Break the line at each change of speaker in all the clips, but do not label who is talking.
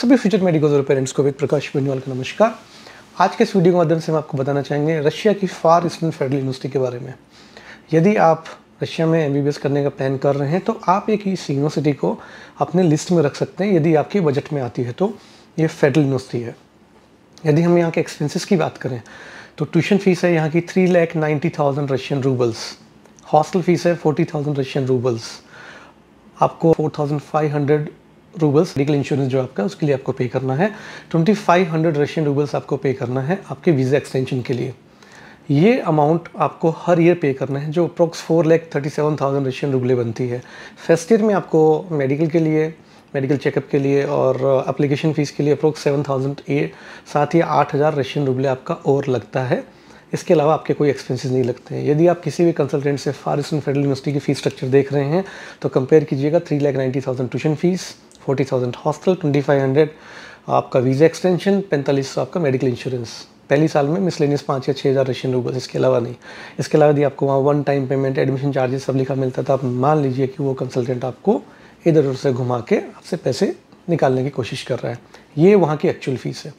सभी future medical और parents को एक प्रकाश बेनवाल का नमस्कार आज के इस वीडियो के माध्यम से हम आपको बताना चाहेंगे रशिया की फार ईस्टर्न फेडरल यूनिवर्सिटी के बारे में यदि आप रशिया में एम करने का प्लान कर रहे हैं तो आप एक इस यूनिवर्सिटी को अपने लिस्ट में रख सकते हैं यदि आपके बजट में आती है तो ये फेडरल यूनिवर्सिटी है यदि हम यहाँ के एक्सपेंसिस की बात करें तो ट्यूशन फ़ीस है यहाँ की three lakh ninety thousand Russian roubles hostel fees है फोर्टी थाउजेंड रशियन रूबल्स आपको four thousand five hundred roubles medical insurance जो आपका उसके लिए आपको पे करना है twenty five hundred Russian roubles आपको पे करना है आपके वीज़ा एक्सटेंशन के लिए ये अमाउंट आपको हर ईयर पे करना है जो approx four lakh thirty seven thousand Russian roubles बनती है फर्स्ट ईयर में आपको मेडिकल के लिए मेडिकल चेकअप के लिए और अप्लीकेशन uh, फ़ीस के लिए अप्रोक्स सेवन थाउजेंड ए साथ ही आठ हज़ार रशियन रुबले आपका और लगता है इसके अलावा आपके कोई एक्सपेंसेस नहीं लगते हैं यदि आप किसी भी कंसल्टेंट से फार फेडरल यूनिवर्सिटी की फ़ीस स्ट्रक्चर देख रहे हैं तो कंपेयर कीजिएगा three lakh ninety thousand tuition fees forty thousand hostel twenty five hundred आपका वीज़ा एक्सटेंशन पैंतालीस सौ आपका मेडिकल इंश्योरेंस पहले साल में मिसलेनियस पाँच या छः हज़ार रशियन रूबल इसके अलावा नहीं इसके अलावा यदि आपको वहाँ one time payment admission charges सब लिखा मिलता था आप मान लीजिए कि वो कंसल्टेंट आपको इधर उधर से घुमा के आपसे पैसे निकालने की कोशिश कर रहा है ये वहाँ की एक्चुअल फ़ीस है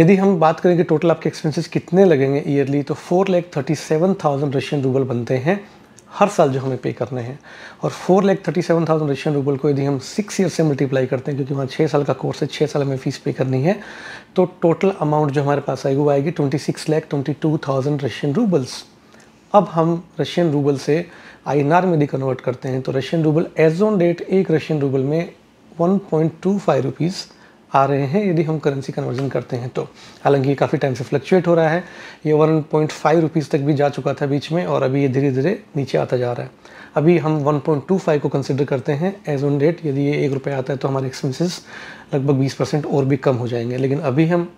यदि हम बात करें कि टोटल आपके एक्सपेंसेस कितने लगेंगे ईयरली तो four lakh thirty seven thousand Russian rouble बनते हैं हर साल जो हमें पे करने हैं और four lakh thirty seven thousand Russian rouble को यदि हम सिक्स ईयर से मल्टीप्लाई करते हैं क्योंकि वहाँ छः साल का कोर्स है छः साल हमें फ़ीस पे करनी है तो टोटल अमाउंट जो हमारे पास आएगी वो आएगी twenty six lakh twenty two thousand Russian roubles अब हम रशियन रूबल से आई में यदि कन्वर्ट करते हैं तो Russian rouble as on date एक रशियन रूबल में one point two five rupees आ रहे हैं यदि हम करेंसी कन्वर्जन करते हैं तो हालांकि ये काफ़ी टाइम से फ्लक्चुएट हो रहा है ये वन पॉइंट फाइव रुपीज़ तक भी जा चुका था बीच में और अभी ये धीरे धीरे नीचे आता जा रहा है अभी हम वन पॉइंट टू फाइव को कंसिडर करते हैं एज ऑन डेट यदि ये एक रुपये आता है तो हमारे एक्सपेंसेस लगभग बीस परसेंट और भी कम हो जाएंगे लेकिन अभी हम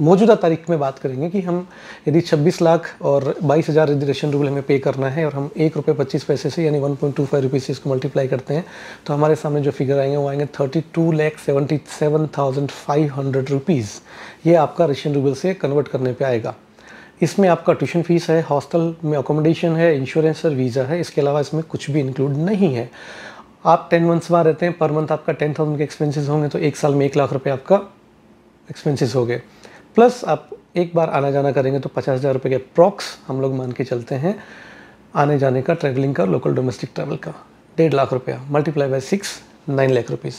मौजूदा तारीख में बात करेंगे कि हम यदि 26 लाख और बाईस हज़ार यदि रेशन रूबल हमें पे करना है और हम एक रुपये पच्चीस पैसे से यानी one point two five rupees से इसको मल्टीप्लाई करते हैं तो हमारे सामने जो फिगर आएंगे वो आएंगे thirty two lakh seventy seven thousand five hundred rupees ये आपका रेशन रूबल से कन्वर्ट करने पर आएगा इसमें आपका ट्यूशन फीस है हॉस्टल में अकोमोडेशन है इंश्योरेंस और वीज़ा है इसके अलावा इसमें कुछ भी इंक्लूड नहीं है आप टेन मंथ्स वहाँ रहते हैं पर मंथ आपका टेन थाउजेंड के एक्सपेंसिस होंगे तो एक साल में एक लाख रुपये आपका एक्सपेंसिस हो गए प्लस आप एक बार आना जाना करेंगे तो पचास हज़ार रुपये के प्रॉक्स हम लोग मान के चलते हैं आने जाने का ट्रैवलिंग का लोकल डोमेस्टिक ट्रैवल का डेढ़ लाख रुपया multiply by six nine lakh rupees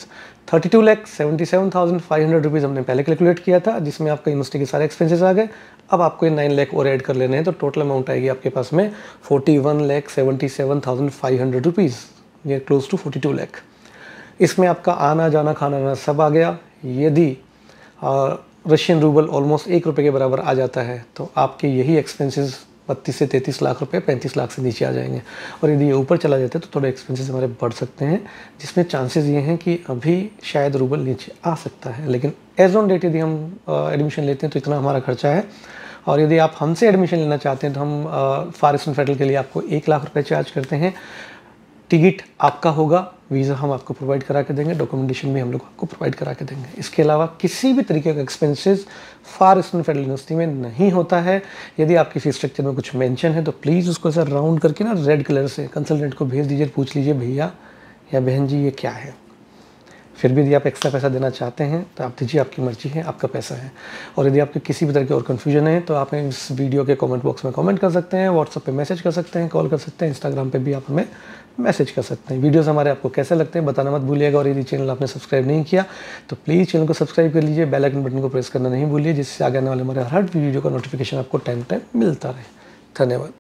thirty two lakh seventy seven thousand five hundred rupees हमने पहले कैलकुलेट किया था जिसमें आपका यूनिवर्सिटी के सारे एक्सपेंसेस आ गए अब आपको ये नाइन लैख और ऐड कर लेने हैं तो टोटल अमाउंट आएगी आपके पास में forty one lakh seventy seven thousand five hundred rupees ये close to forty two lakh इसमें आपका आना जाना खाना सब आ गया यदि रशियन रूबल ऑलमोस्ट एक रुपये के बराबर आ जाता है तो आपके यही एक्सपेंसेस बत्तीस से तैंतीस लाख रुपए पैंतीस लाख से नीचे आ जाएंगे और यदि ये ऊपर चला जाता है तो थोड़े एक्सपेंसेस हमारे बढ़ सकते हैं जिसमें चांसेस ये हैं कि अभी शायद रूबल नीचे आ सकता है लेकिन एज ऑन डेट यदि हम एडमिशन लेते हैं तो इतना हमारा खर्चा है और यदि आप हमसे एडमिशन लेना चाहते हैं तो हम फारिस एंड फेडरल के लिए आपको एक लाख रुपये चार्ज करते हैं टिकट आपका होगा वीज़ा हम आपको प्रोवाइड करा के देंगे डॉक्यूमेंटेशन भी हम लोग आपको प्रोवाइड करा के देंगे इसके अलावा किसी भी तरीके का expenses Far Eastern Federal University में नहीं होता है यदि आपकी फीस स्ट्रक्चर में कुछ मेंशन है तो प्लीज़ उसको सर राउंड करके ना रेड कलर से कंसल्टेंट को भेज दीजिए पूछ लीजिए भैया या बहन जी ये क्या है फिर भी यदि आप एक्स्ट्रा पैसा देना चाहते हैं तो आप दीजिए आपकी मर्जी है आपका पैसा है और यदि आपके किसी भी तरह के और कन्फ्यूजन है तो आप इस वीडियो के कमेंट बॉक्स में कमेंट कर सकते हैं व्हाट्सअप पे मैसेज कर सकते हैं कॉल कर सकते हैं इंस्टाग्राम पे भी आप हमें मैसेज कर सकते हैं वीडियोस हमारे आपको कैसे लगते हैं बताना मत भूलिएगा और यदि चैनल आपने सब्सक्राइब नहीं किया तो प्लीज़ चैनल को सब्सक्राइब कर लीजिए बेल आइकन बटन को प्रेस करना नहीं भूलिए जिससे आगे आने वाले हमारे हर वीडियो का नोटिफिकेशन आपको टाइम टाइम मिलता रहे धन्यवाद